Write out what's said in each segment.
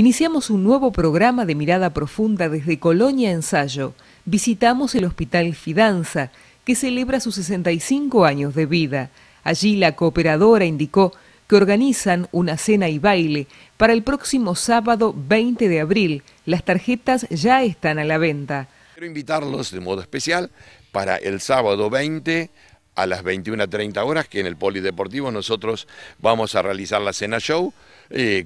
Iniciamos un nuevo programa de mirada profunda desde Colonia Ensayo. Visitamos el Hospital Fidanza, que celebra sus 65 años de vida. Allí la cooperadora indicó que organizan una cena y baile para el próximo sábado 20 de abril. Las tarjetas ya están a la venta. Quiero invitarlos de modo especial para el sábado 20 a las 21.30 horas, que en el Polideportivo nosotros vamos a realizar la cena show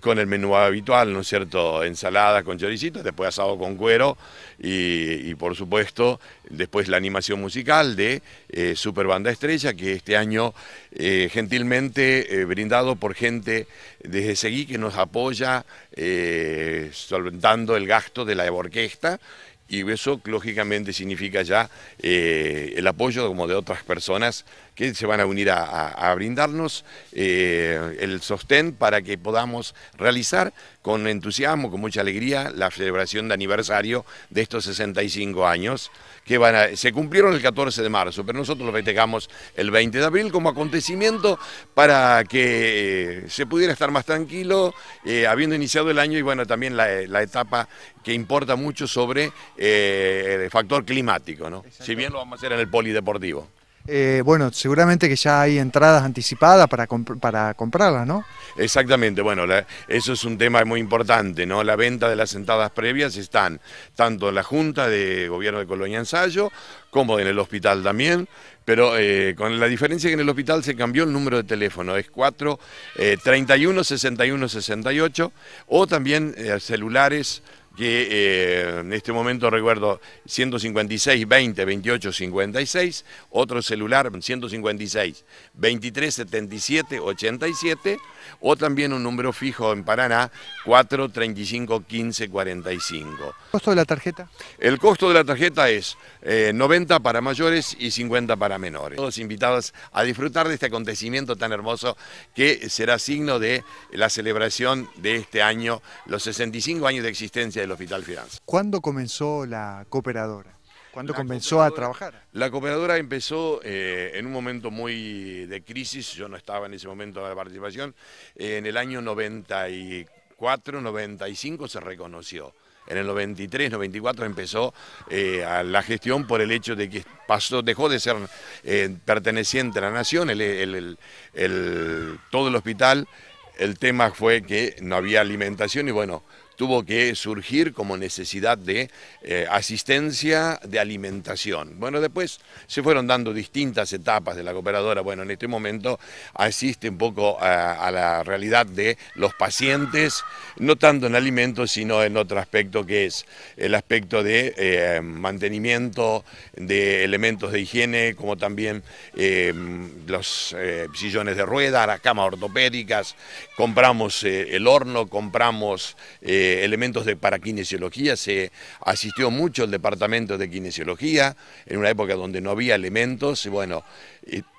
con el menú habitual, ¿no es cierto? Ensaladas con choricitos, después asado con cuero y, por supuesto después la animación musical de eh, Super Banda Estrella, que este año eh, gentilmente eh, brindado por gente desde Seguí que nos apoya solventando el gasto de la orquesta y eso lógicamente significa ya eh, el apoyo como de otras personas que se van a unir a, brindarnos eh, el sostén para que podamos realizar con entusiasmo, con mucha alegría, la celebración de aniversario de estos 65 años, que van se cumplieron el 14 de marzo, pero nosotros lo festejamos el 20 de abril como acontecimiento para que eh, se pudiera estar más tranquilo, eh, habiendo iniciado el año y bueno, también la, eh, etapa que importa mucho sobre el factor climático, ¿no? Si bien lo vamos a hacer en el polideportivo. Eh, bueno, seguramente que ya hay entradas anticipadas para, para comprarlas, ¿no? Exactamente, bueno, eso es un tema muy importante, ¿no? La venta de las entradas previas están tanto en la Junta de Gobierno de Colonia Ensayo como en el hospital también, pero eh, con la diferencia que en el hospital se cambió el número de teléfono, es 4 31 61 68 o también eh, celulares que eh, en este momento recuerdo 156 20 28 56, otro celular 156 23 77 87 o también un número fijo en Paraná 4 35 15 45. ¿El costo de la tarjeta? El costo de la tarjeta es 90 eh, para mayores y 50 para menores. Todos invitados a disfrutar de este acontecimiento tan hermoso que será signo de la celebración de este año, los 65 años de existencia del Hospital Fidanza. ¿Cuándo comenzó la cooperadora? ¿Cuándo comenzó a trabajar? La cooperadora empezó eh, en un momento muy de crisis, yo no estaba en ese momento de participación, eh, en el año 94, 95 se reconoció. En el 93, 94 empezó eh, la gestión por el hecho de que pasó, dejó de ser perteneciente a la nación, todo el hospital. El tema fue que no había alimentación y bueno, tuvo que surgir como necesidad de eh, asistencia de alimentación. Bueno, después se fueron dando distintas etapas de la cooperadora. Bueno, en este momento asiste un poco a, la realidad de los pacientes, no tanto en alimentos, sino en otro aspecto que es el aspecto de eh, mantenimiento de elementos de higiene, como también eh, los sillones de ruedas, las camas ortopédicas, compramos el horno, compramos... Eh, elementos de, paraquinesiología se asistió mucho el departamento de kinesiología, en una época donde no había elementos, y bueno,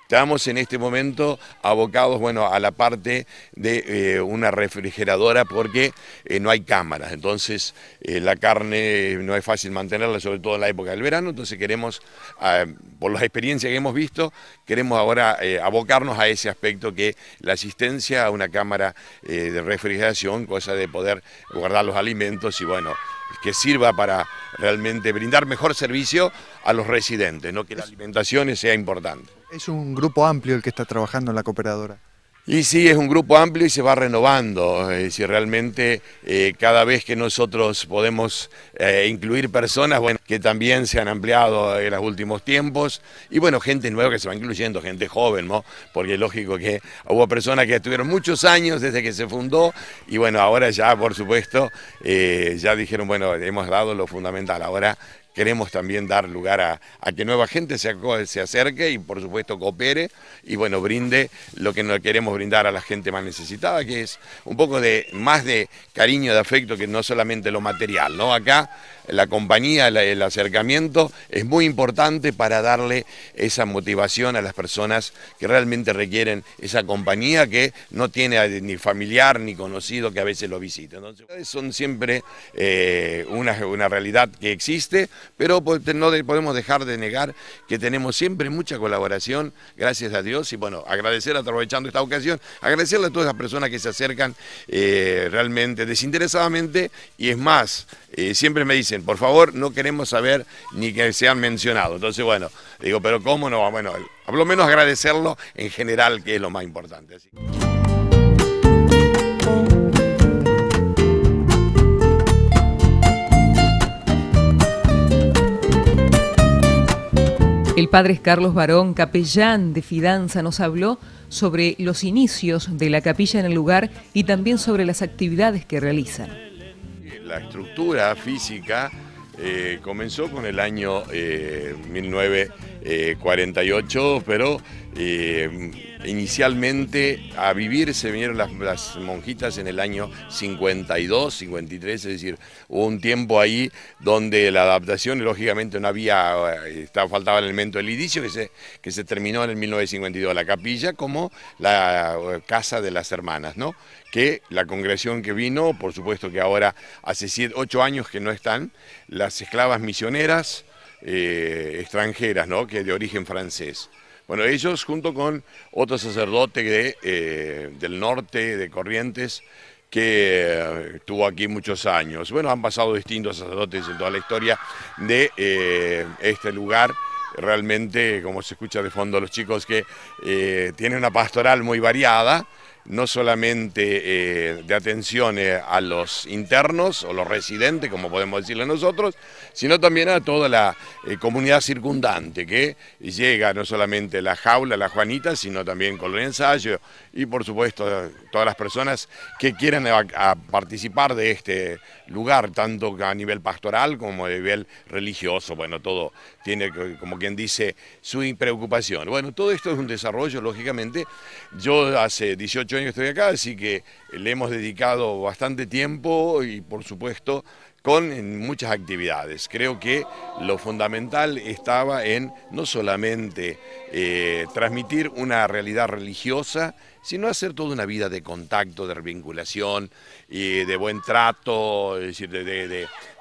Estamos en este momento abocados, bueno, a la parte de eh, una refrigeradora porque eh, no hay cámaras, entonces eh, la carne no es fácil mantenerla, sobre todo en la época del verano, entonces queremos, ah, por las experiencias que hemos visto, queremos ahora abocarnos a ese aspecto que la asistencia a una cámara de refrigeración, cosa de poder guardar los alimentos y bueno, que sirva para realmente brindar mejor servicio a los residentes, ¿no? que la alimentación sea importante. Es un grupo amplio el que está trabajando en la cooperadora. Y sí, es un grupo amplio y se va renovando. Es realmente eh, cada vez que nosotros podemos eh, incluir personas bueno, que también se han ampliado en los últimos tiempos y bueno, gente nueva que se va incluyendo, gente joven, ¿no? Porque es lógico que hubo personas que estuvieron muchos años desde que se fundó y bueno, ahora ya, por supuesto, eh, ya dijeron, bueno, hemos dado lo fundamental. Ahora queremos también dar lugar a, que nueva gente se, acerque y por supuesto coopere y bueno, brinde lo que nos queremos brindar a la gente más necesitada, que es un poco de más de cariño, de afecto que no solamente lo material, ¿no? Acá la compañía, el acercamiento es muy importante para darle esa motivación a las personas que realmente requieren esa compañía que no tiene ni familiar ni conocido que a veces lo visite. Entonces, son siempre eh, una, realidad que existe, pero pues, no podemos dejar de negar que tenemos siempre mucha colaboración, gracias a Dios, y bueno, agradecer aprovechando esta ocasión, agradecerle a todas las personas que se acercan eh, realmente desinteresadamente, y es más, eh, siempre me dicen, por favor, no queremos saber ni que sean mencionados. Entonces, bueno, digo, pero ¿cómo no? Bueno, a lo menos agradecerlo en general, que es lo más importante. El padre Carlos Barón, capellán de Fidanza, nos habló sobre los inicios de la capilla en el lugar y también sobre las actividades que realizan la estructura física eh, comenzó con el año 1948, eh, eh, pero inicialmente a vivir se vinieron las, monjitas en el año 52, 53, es decir, hubo un tiempo ahí donde la adaptación lógicamente no había, eh, estaba, faltaba el elemento del inicio que se, que se terminó en el 1952, la capilla como la eh, casa de las hermanas, que la congregación que vino, por supuesto que ahora hace 8 años que no están, las esclavas misioneras eh, extranjeras, ¿no? que de origen francés. Bueno, ellos junto con otro sacerdote eh, del norte, de Corrientes, que eh, estuvo aquí muchos años. Bueno, han pasado distintos sacerdotes en toda la historia de eh, este lugar. Realmente, como se escucha de fondo los chicos, que tiene una pastoral muy variada no solamente eh, de atención eh, a los internos o los residentes, como podemos decirle nosotros, sino también a toda la eh, comunidad circundante que llega no solamente la jaula, la Juanita, sino también con el ensayo y por supuesto todas las personas que quieran participar de este lugar, tanto a nivel pastoral como a nivel religioso. Bueno, todo tiene, como quien dice, su preocupación. Bueno, todo esto es un desarrollo, lógicamente. Yo hace 18 años estoy acá, así que le hemos dedicado bastante tiempo y por supuesto con muchas actividades. Creo que lo fundamental estaba en no solamente eh, transmitir una realidad religiosa, sino hacer toda una vida de contacto, de vinculación, y de buen trato, es decir, de,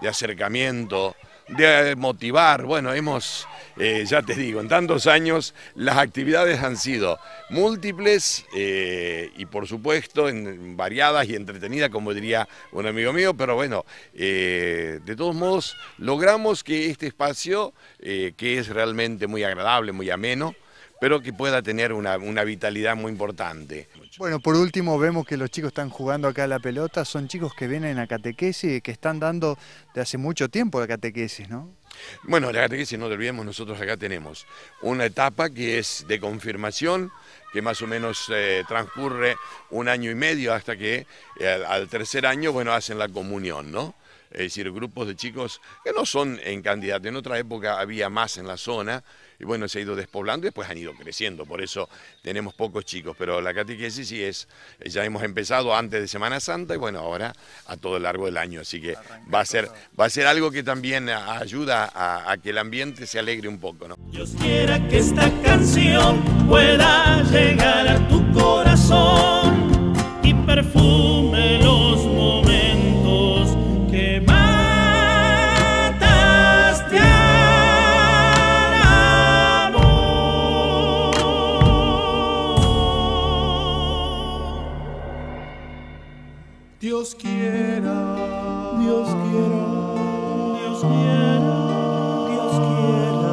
de acercamiento de motivar. Bueno, hemos, eh, ya te digo, en tantos años las actividades han sido múltiples eh, y por supuesto variadas y entretenidas, como diría un amigo mío, pero bueno, eh, de todos modos logramos que este espacio, que es realmente muy agradable, muy ameno, pero que pueda tener una, vitalidad muy importante. Bueno, por último vemos que los chicos están jugando acá a la pelota, son chicos que vienen a catequesis, y que están dando de hace mucho tiempo la catequesis, ¿no? Bueno, la catequesis, no te olvidemos, nosotros acá tenemos una etapa que es de confirmación, que más o menos eh, transcurre un año y medio hasta que eh, al tercer año, bueno, hacen la comunión, ¿no? es decir, grupos de chicos que no son en candidato, En otra época había más en la zona y bueno, se ha ido despoblando y después han ido creciendo, por eso tenemos pocos chicos, pero la catequesis sí es, eh, ya hemos empezado antes de Semana Santa y bueno, ahora a todo el largo del año, así que va a ser, va a ser algo que también ayuda a, que el ambiente se alegre un poco. ¿no? Dios quiera que esta canción pueda llegar a tu corazón. Dios quiera, Dios quiera, Dios quiera, Dios quiera.